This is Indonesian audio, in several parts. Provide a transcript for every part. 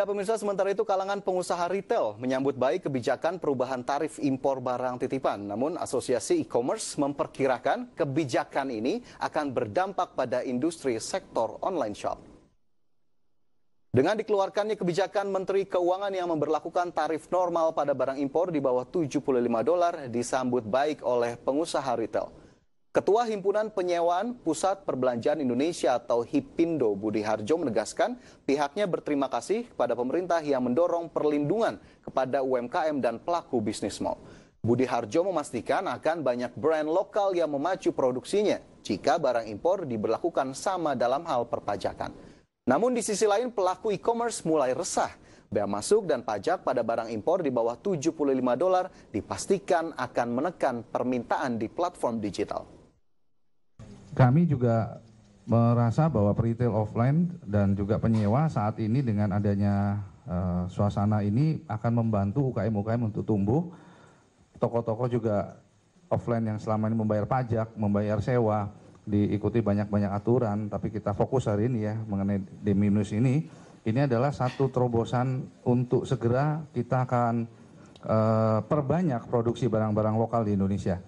Ya pemirsa, sementara itu kalangan pengusaha retail menyambut baik kebijakan perubahan tarif impor barang titipan. Namun asosiasi e-commerce memperkirakan kebijakan ini akan berdampak pada industri sektor online shop. Dengan dikeluarkannya kebijakan Menteri Keuangan yang memberlakukan tarif normal pada barang impor di bawah 75 dolar disambut baik oleh pengusaha retail. Ketua Himpunan Penyewaan Pusat Perbelanjaan Indonesia atau HIPindo Budi Harjo menegaskan pihaknya berterima kasih kepada pemerintah yang mendorong perlindungan kepada UMKM dan pelaku bisnis mal. Budi Harjo memastikan akan banyak brand lokal yang memacu produksinya jika barang impor diberlakukan sama dalam hal perpajakan. Namun di sisi lain pelaku e-commerce mulai resah. Bea masuk dan pajak pada barang impor di bawah 75 dolar dipastikan akan menekan permintaan di platform digital kami juga merasa bahwa retail offline dan juga penyewa saat ini dengan adanya uh, suasana ini akan membantu UKM-UKM untuk tumbuh. Toko-toko juga offline yang selama ini membayar pajak, membayar sewa, diikuti banyak-banyak aturan, tapi kita fokus hari ini ya mengenai Deminus ini. Ini adalah satu terobosan untuk segera kita akan uh, perbanyak produksi barang-barang lokal di Indonesia.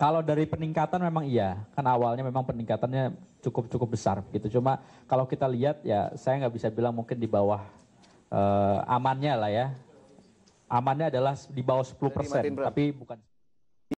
Kalau dari peningkatan memang iya, kan awalnya memang peningkatannya cukup cukup besar gitu. Cuma kalau kita lihat ya saya nggak bisa bilang mungkin di bawah uh, amannya lah ya. Amannya adalah di bawah 10 persen, tapi bukan.